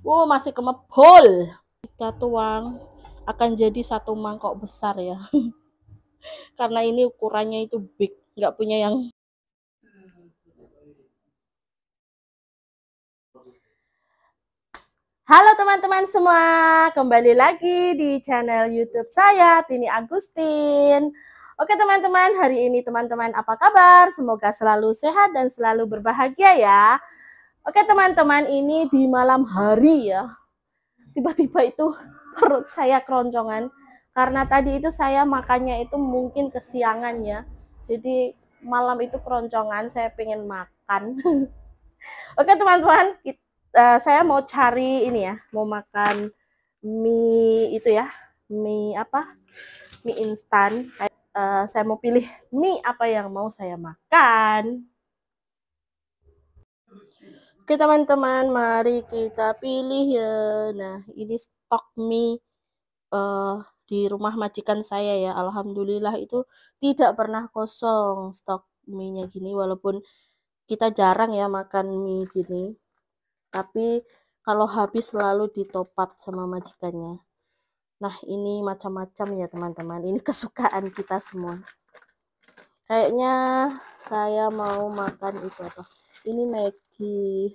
Wow, oh, masih kemebol. Kita tuang akan jadi satu mangkok besar ya. Karena ini ukurannya itu big, nggak punya yang Halo teman-teman semua, kembali lagi di channel YouTube saya Tini Agustin. Oke teman-teman, hari ini teman-teman apa kabar? Semoga selalu sehat dan selalu berbahagia ya. Oke teman-teman, ini di malam hari ya. Tiba-tiba itu perut saya keroncongan. Karena tadi itu saya makannya itu mungkin kesiangan ya. Jadi malam itu keroncongan, saya pengen makan. Oke teman-teman, eh, saya mau cari ini ya. Mau makan mie itu ya. Mie apa? Mie instan. Eh, saya mau pilih mie apa yang mau saya makan. Oke teman-teman, mari kita pilih ya. Nah, ini stok mie uh, di rumah majikan saya ya. Alhamdulillah itu tidak pernah kosong stok mie-nya gini walaupun kita jarang ya makan mie gini. Tapi kalau habis selalu ditopat sama majikannya. Nah, ini macam-macam ya teman-teman. Ini kesukaan kita semua. Kayaknya saya mau makan itu apa? Ini make di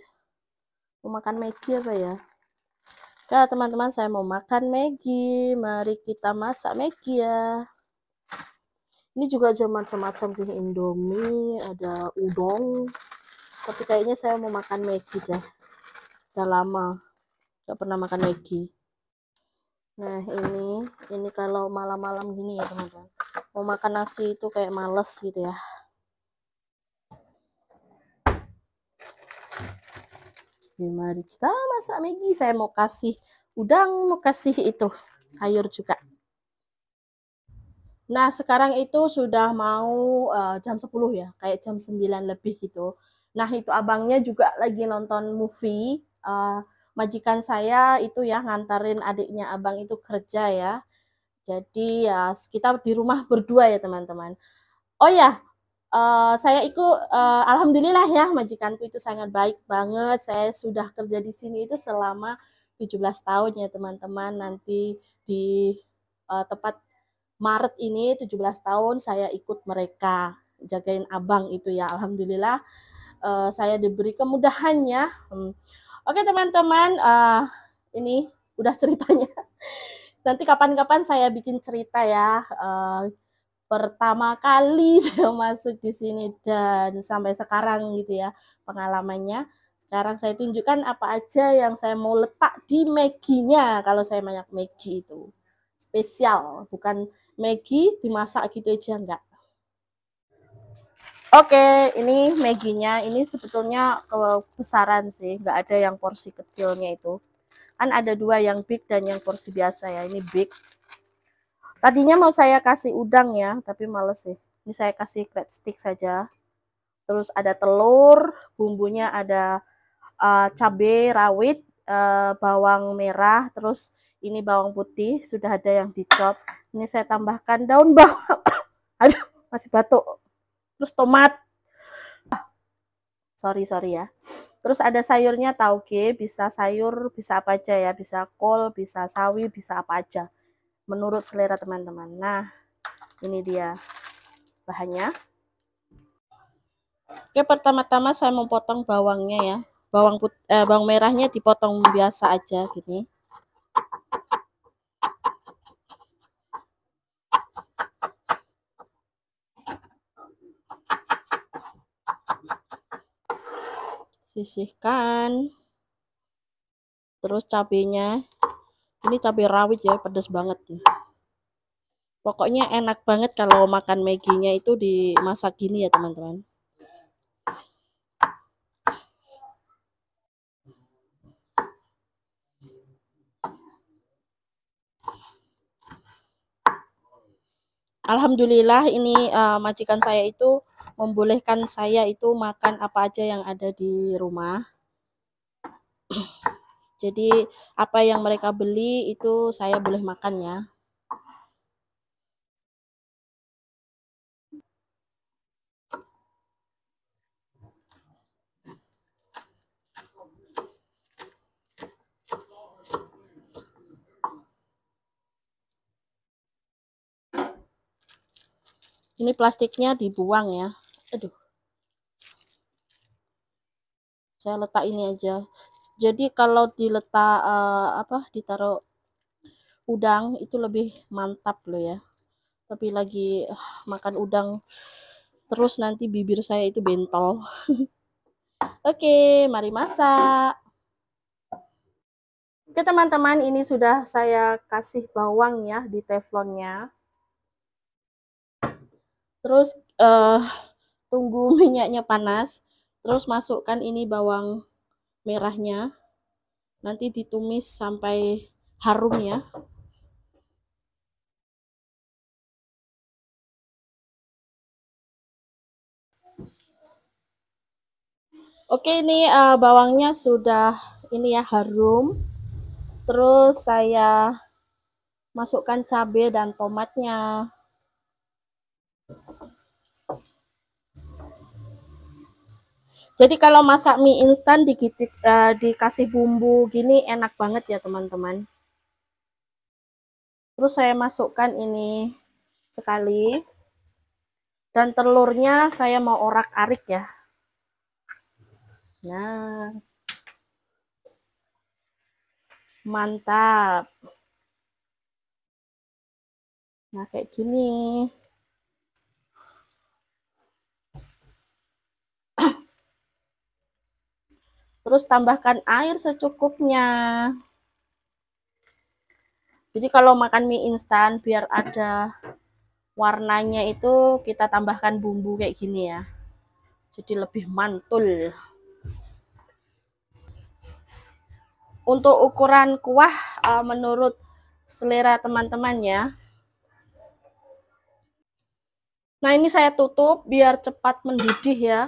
mau makan Maggi apa ya Nah, teman-teman saya mau makan Maggi mari kita masak Maggi ya ini juga zaman macam sih Indomie ada udon tapi kayaknya saya mau makan Maggi deh udah lama gak pernah makan Maggi nah ini ini kalau malam-malam gini ya teman-teman mau makan nasi itu kayak males gitu ya Oke, mari kita masak Maggi. Saya mau kasih udang, mau kasih itu sayur juga. Nah, sekarang itu sudah mau uh, jam 10 ya, kayak jam 9 lebih gitu. Nah, itu abangnya juga lagi nonton movie. Uh, majikan saya itu ya ngantarin adiknya abang itu kerja ya. Jadi ya kita di rumah berdua ya teman-teman. Oh ya, Eh, saya ikut uh, eh, alhamdulillah ya majikanku itu sangat baik banget. Saya sudah kerja di sini itu selama 17 tahun ya teman-teman. Nanti di uh, tepat Maret ini 17 tahun saya ikut mereka jagain abang itu ya alhamdulillah uh, saya diberi kemudahannya. Hmm. Oke teman-teman uh, ini udah ceritanya. Nanti kapan-kapan saya bikin cerita ya. Uh, pertama kali saya masuk di sini dan sampai sekarang gitu ya pengalamannya. Sekarang saya tunjukkan apa aja yang saya mau letak di maggie nya kalau saya banyak Maggie itu. Spesial, bukan Maggie dimasak gitu aja enggak. Oke, ini maggie nya Ini sebetulnya kebesaran sih, enggak ada yang porsi kecilnya itu. Kan ada dua yang big dan yang porsi biasa ya. Ini big, Tadinya mau saya kasih udang ya, tapi males sih. Ini saya kasih crab stick saja. Terus ada telur, bumbunya ada uh, eh, cabai rawit, uh, bawang merah, terus ini bawang putih, sudah ada yang dicop. Ini saya tambahkan daun bawang. Aduh, masih batuk. Terus tomat. Ah, sorry, sorry ya. Terus ada sayurnya tauge, bisa sayur, bisa apa aja ya, bisa kol, bisa sawi, bisa apa aja menurut selera teman-teman nah ini dia bahannya oke pertama-tama saya memotong bawangnya ya bawang put eh, bawang merahnya dipotong biasa aja gini sisihkan terus cabenya ini cabai rawit ya pedas banget nih. Ya. pokoknya enak banget kalau makan meginya itu dimasak gini ya teman-teman Alhamdulillah ini uh, majikan saya itu membolehkan saya itu makan apa aja yang ada di rumah. Jadi apa yang mereka beli itu saya boleh makan ya. Ini plastiknya dibuang ya. Aduh. Saya letak ini aja jadi kalau diletak uh, apa ditaruh udang itu lebih mantap loh ya tapi lagi uh, makan udang terus nanti bibir saya itu bentol oke okay, mari masak oke teman-teman ini sudah saya kasih bawang ya di teflonnya terus uh, tunggu minyaknya panas terus masukkan ini bawang merahnya nanti ditumis sampai harum ya Oke ini uh, bawangnya sudah ini ya harum terus saya masukkan cabai dan tomatnya Jadi kalau masak mie instan uh, dikasih bumbu gini enak banget ya teman-teman. Terus saya masukkan ini sekali. Dan telurnya saya mau orak-arik ya. Nah. Mantap. Nah kayak gini. Terus tambahkan air secukupnya. Jadi kalau makan mie instan biar ada warnanya itu kita tambahkan bumbu kayak gini ya. Jadi lebih mantul. Untuk ukuran kuah eh, menurut selera teman-teman ya. Nah ini saya tutup biar cepat mendidih ya.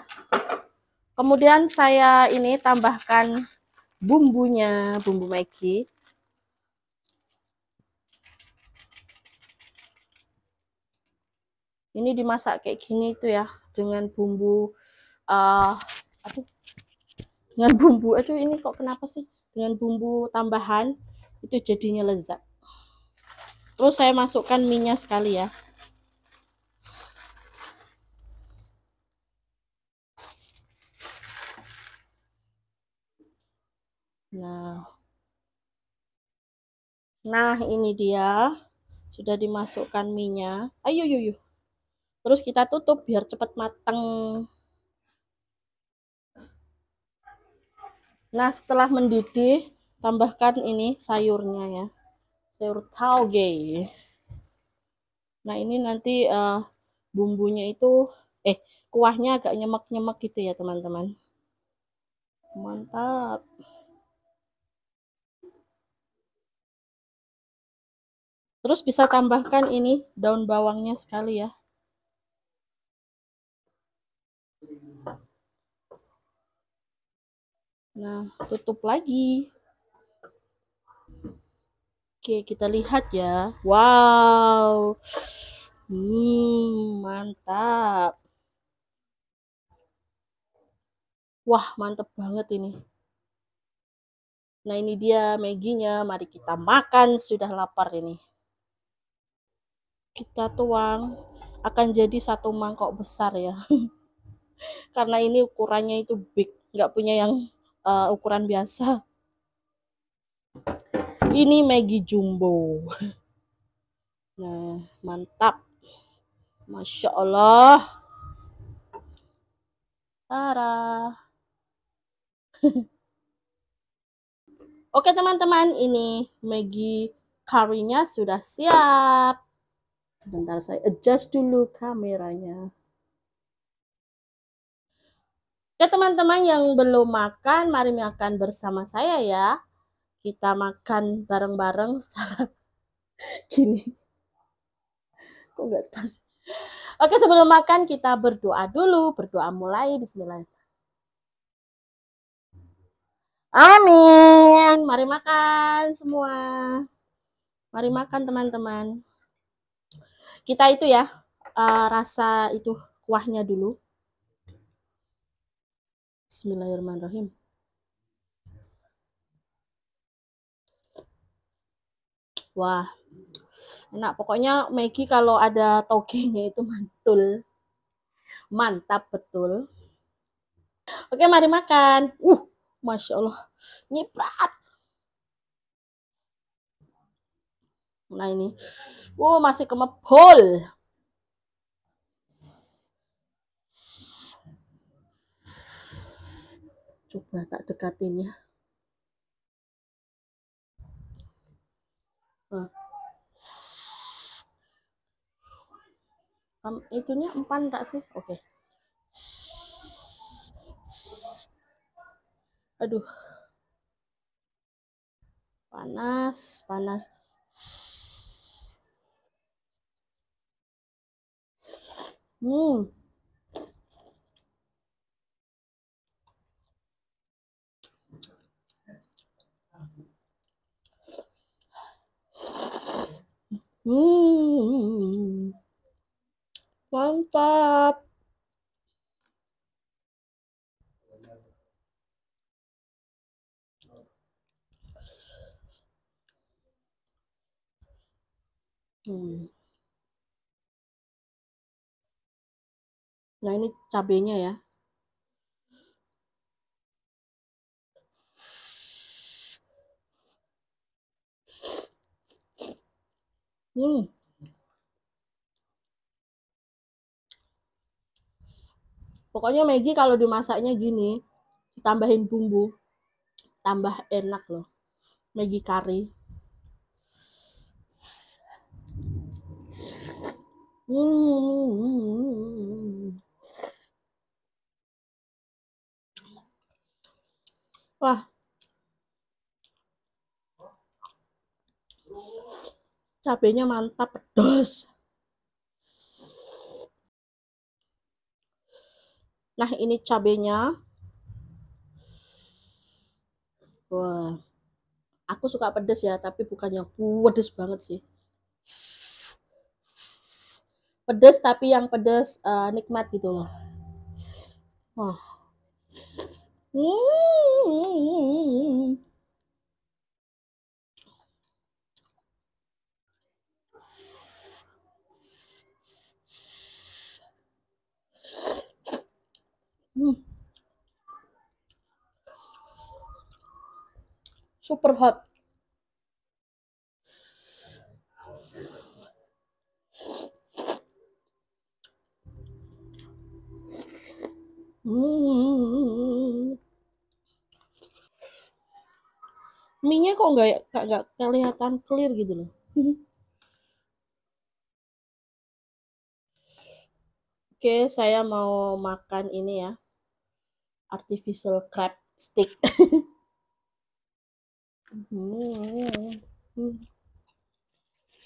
Kemudian saya ini tambahkan bumbunya, bumbu Maggi. Ini dimasak kayak gini itu ya dengan bumbu uh, aduh dengan bumbu aduh ini kok kenapa sih dengan bumbu tambahan itu jadinya lezat terus saya masukkan minyak sekali ya Nah, nah ini dia sudah dimasukkan minyak. Ayo, yuk, yuk. Terus kita tutup biar cepat matang. Nah, setelah mendidih, tambahkan ini sayurnya ya. Sayur tauge. Nah, ini nanti uh, bumbunya itu eh kuahnya agak nyemek-nyemek gitu ya, teman-teman. Mantap. Terus bisa tambahkan ini daun bawangnya sekali ya. Nah, tutup lagi. Oke, kita lihat ya. Wow. Hmm, mantap. Wah, mantap banget ini. Nah, ini dia meginya. Mari kita makan. Sudah lapar ini kita tuang akan jadi satu mangkok besar ya karena ini ukurannya itu big nggak punya yang uh, ukuran biasa ini Maggie Jumbo nah mantap Masya Allah Tara Oke teman-teman ini Maggie currynya sudah siap Sebentar saya adjust dulu kameranya. Ya teman-teman yang belum makan, mari makan bersama saya ya. Kita makan bareng-bareng secara gini. Kok nggak pas? Oke, sebelum makan kita berdoa dulu. Berdoa mulai. Bismillah. Amin. Mari makan semua. Mari makan teman-teman kita itu ya uh, rasa itu kuahnya dulu. Bismillahirrahmanirrahim. Wah, enak. Pokoknya Maggie kalau ada togenya itu mantul. Mantap betul. Oke, mari makan. Uh, Masya Allah. Nyiprat. Nah ini. Wow, masih kemebol. Coba tak dekatin ya. Hmm. Um, itunya empan tak sih? Oke. Okay. Aduh. Panas, panas. Uhm. Ừ. Uhm. Ừ. Mantap. Hmm. Ừ. Nah, ini cabenya ya. Hmm. Pokoknya Maggi kalau dimasaknya gini, ditambahin bumbu, tambah enak loh. Maggi kari. Hmm. Wah. Cabenya mantap pedas. Nah, ini cabenya. Wah. Aku suka pedas ya, tapi bukannya yang pedas banget sih. Pedas tapi yang pedas uh, eh, nikmat gitu loh. Wah. Super hot. kok ya, nggak nggak kelihatan clear gitu loh oke saya mau makan ini ya artificial crab stick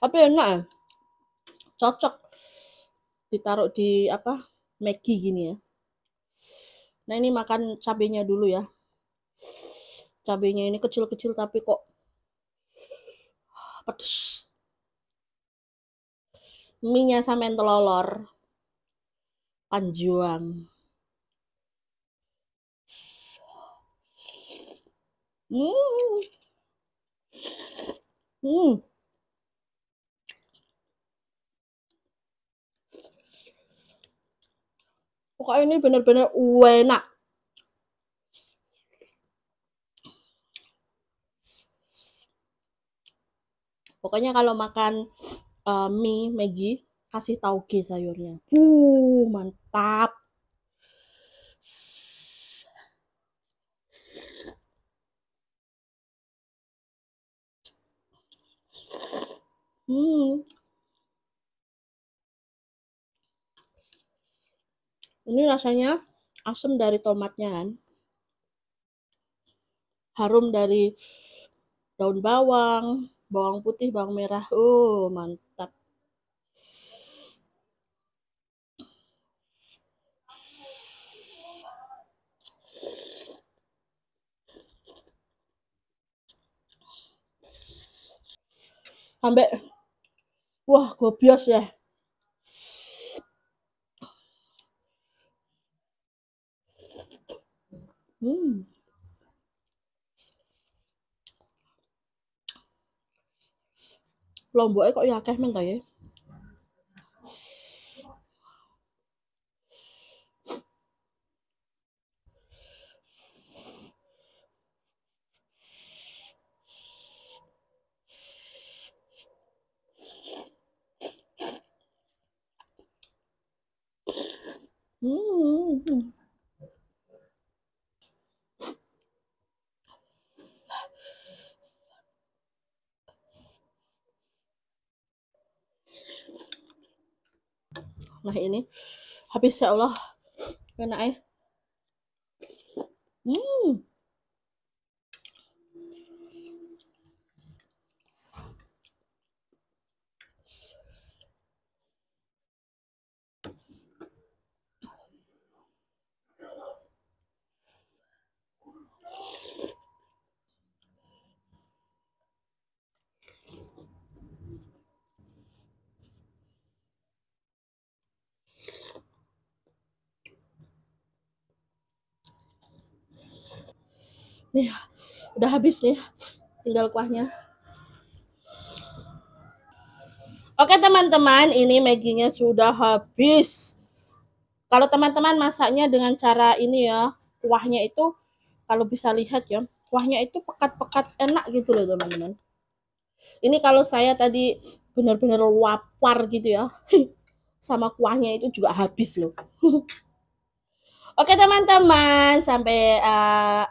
tapi enak ya. cocok ditaruh di apa maggie gini ya nah ini makan cabenya dulu ya cabenya ini kecil-kecil tapi kok pedes minyak sama yang telolor panjuang hmm hmm pokoknya ini benar-benar enak Pokoknya kalau makan uh, mie Maggi kasih tauge sayurnya. Uh, mantap. Hmm. Ini rasanya asam dari tomatnya kan. Harum dari daun bawang, bawang putih, bawang merah. Oh, mantap. Sampai wah gobios ya. lòng kok ya akeh men ta ya nah ini habis ya Allah kena air nih udah habis nih tinggal kuahnya oke teman-teman ini maginya sudah habis kalau teman-teman masaknya dengan cara ini ya kuahnya itu kalau bisa lihat ya kuahnya itu pekat-pekat enak gitu loh teman-teman ini kalau saya tadi benar-benar wapar gitu ya sama kuahnya itu juga habis loh oke teman-teman sampai uh,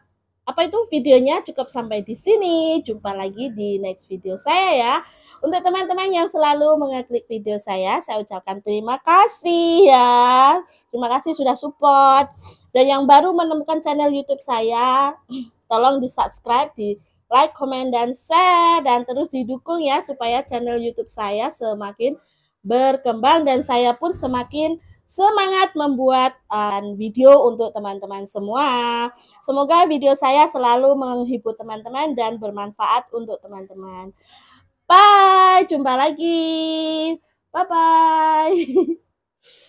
apa itu videonya? Cukup sampai di sini. Jumpa lagi di next video saya ya. Untuk teman-teman yang selalu mengeklik video saya, saya ucapkan terima kasih ya. Terima kasih sudah support. Dan yang baru menemukan channel YouTube saya, tolong di-subscribe, di like, komen, dan share. Dan terus didukung ya supaya channel YouTube saya semakin berkembang dan saya pun semakin semangat membuat uh, video untuk teman-teman semua. Semoga video saya selalu menghibur teman-teman dan bermanfaat untuk teman-teman. Bye, jumpa lagi. Bye-bye.